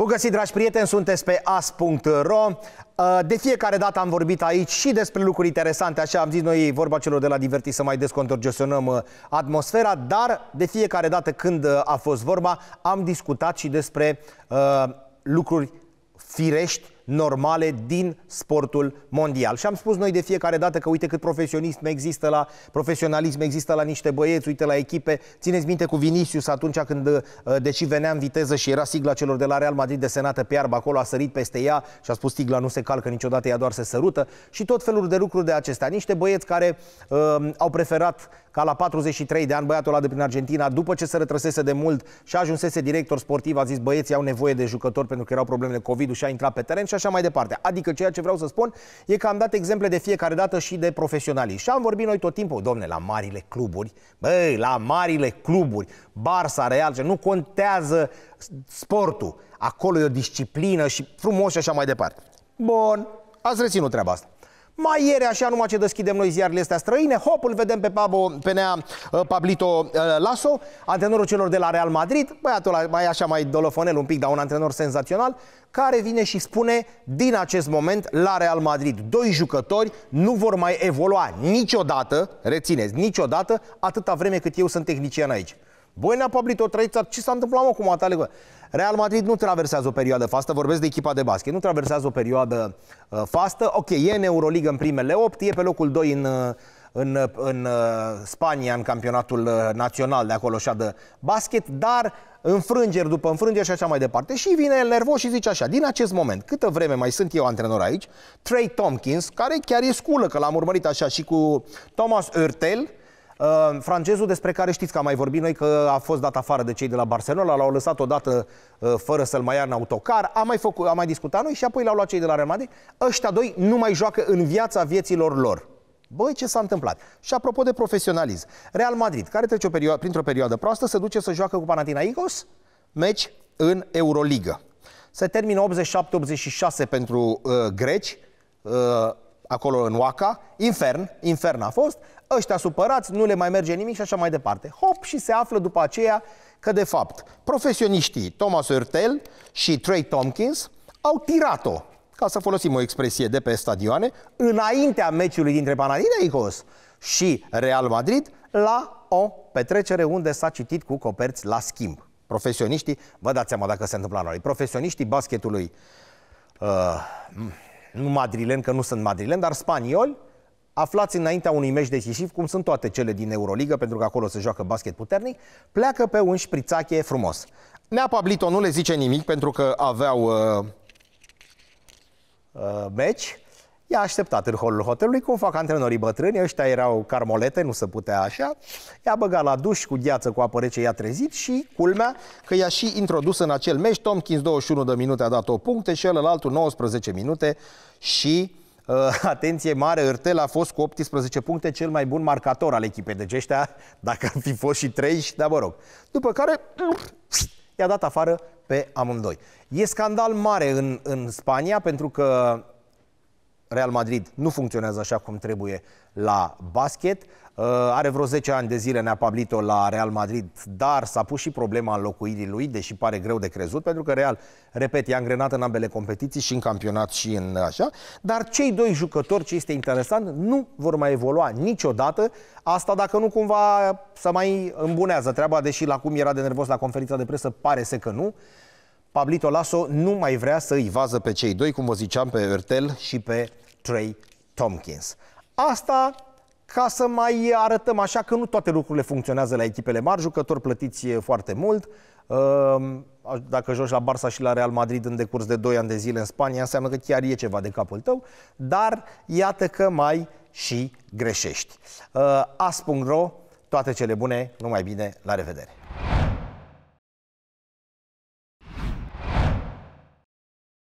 Bun găsit, dragi prieteni, sunteți pe as.ro uh, De fiecare dată am vorbit aici și despre lucruri interesante Așa am zis noi, vorba celor de la Diverti să mai descontorgesionăm uh, atmosfera Dar de fiecare dată când uh, a fost vorba, am discutat și despre uh, lucruri firești normale din sportul mondial. Și am spus noi de fiecare dată că uite cât profesionism există la profesionalism, există la niște băieți, uite la echipe. Țineți minte cu Vinicius atunci când, uh, deși venea în viteză și era sigla celor de la Real Madrid desenată pe iarbă, acolo a sărit peste ea și a spus sigla nu se calcă niciodată, ea doar se sărută și tot felul de lucruri de acestea. Niște băieți care um, au preferat ca la 43 de ani băiatul ăla de prin Argentina, după ce se retrăsese de mult și ajunsese director sportiv, a zis băieții au nevoie de jucători pentru că erau problemele COVID-ul și a intrat pe teren și așa mai departe. Adică ceea ce vreau să spun e că am dat exemple de fiecare dată și de profesionaliști. Și am vorbit noi tot timpul, domne, la marile cluburi, băi, la marile cluburi, Barça, Real, ce nu contează sportul. Acolo e o disciplină și frumos și așa mai departe. Bun, ați reținut treaba asta. Mai ieri, așa, numai ce deschidem noi ziarele astea străine, hop, îl vedem pe Pablo, pe nea, uh, Pablito uh, Lasso, antrenorul celor de la Real Madrid, băiatul ăla, mai așa, mai dolofonel un pic, dar un antrenor senzațional, care vine și spune, din acest moment, la Real Madrid, doi jucători nu vor mai evolua niciodată, rețineți, niciodată, atâta vreme cât eu sunt tehnician aici. Băi, nea Pablito, trăiți, ce s-a întâmplat, mă, cu matale, Real Madrid nu traversează o perioadă fastă, vorbesc de echipa de basket, nu traversează o perioadă uh, fastă. Ok, e în Euroliga în primele 8, e pe locul 2 în, uh, în, uh, în Spania, în campionatul național de acolo așa de basket, dar înfrângeri după înfrângeri și așa mai departe. Și vine el nervos și zice așa, din acest moment, câtă vreme mai sunt eu antrenor aici, Trey Tompkins, care chiar e sculă, că l-am urmărit așa și cu Thomas Urtel, Ehm, francezul despre care știți că am mai vorbit noi că a fost dat afară de cei de la Barcelona, l-au lăsat odată eh, fără să-l mai ia în autocar, a mai, făcut, a mai discutat noi și apoi l-au luat cei de la Real Madrid. Ăștia doi nu mai joacă în viața vieților lor. Băi, ce s-a întâmplat? Și apropo de profesionalism, Real Madrid, care trece o perioadă, printr-o perioadă proastă, se duce să joacă cu Panathinaikos, meci în Euroliga. Se termină 87-86 pentru uh, greci, uh, acolo în Oaca, infern, infern a fost, ăștia supărați, nu le mai merge nimic și așa mai departe. Hop, și se află după aceea că, de fapt, profesioniștii Thomas Hurtel și Trey Tompkins au tirat-o, ca să folosim o expresie de pe stadioane, înaintea meciului dintre Panathinaikos și Real Madrid, la o petrecere unde s-a citit cu coperți la schimb. Profesioniștii, vă dați seama dacă se întâmplă la noi, profesioniștii basketului uh, nu madrilen, că nu sunt madrilen, dar spanioli, aflați înaintea unui meci decisiv, cum sunt toate cele din Euroliga, pentru că acolo se joacă basket puternic, pleacă pe un șprițache frumos. Nea Pablito nu le zice nimic pentru că aveau uh, uh, meci, I-a așteptat în holul hotelului, cum fac antrenorii bătrâni, ăștia erau carmolete, nu se putea așa. I-a băgat la duș cu gheață, cu apă rece, i-a trezit și culmea că i-a și introdus în acel meci. Tomkins 21 de minute a dat o puncte și altul 19 minute și uh, atenție mare, ertel a fost cu 18 puncte cel mai bun marcator al echipei. Deci ăștia, dacă ar fi fost și 3, da mă rog. După care i-a dat afară pe amândoi. E scandal mare în, în Spania pentru că Real Madrid nu funcționează așa cum trebuie la basket. Uh, are vreo 10 ani de zile pablit o la Real Madrid, dar s-a pus și problema înlocuirii lui, deși pare greu de crezut, pentru că Real, repet, i-a îngrenat în ambele competiții și în campionat și în așa. Dar cei doi jucători, ce este interesant, nu vor mai evolua niciodată. Asta dacă nu cumva să mai îmbunează treaba, deși la cum era de nervos la conferința de presă, pare să că nu. Pablito Lasso nu mai vrea să îi vază pe cei doi, cum vă ziceam, pe Ertel și pe Trey Tompkins. Asta ca să mai arătăm așa că nu toate lucrurile funcționează la echipele mari, jucători plătiți foarte mult. Ehm, dacă joci la Barça și la Real Madrid în decurs de 2 ani de zile în Spania, înseamnă că chiar e ceva de capul tău, dar iată că mai și greșești. Ehm, As.ro, toate cele bune, numai bine, la revedere!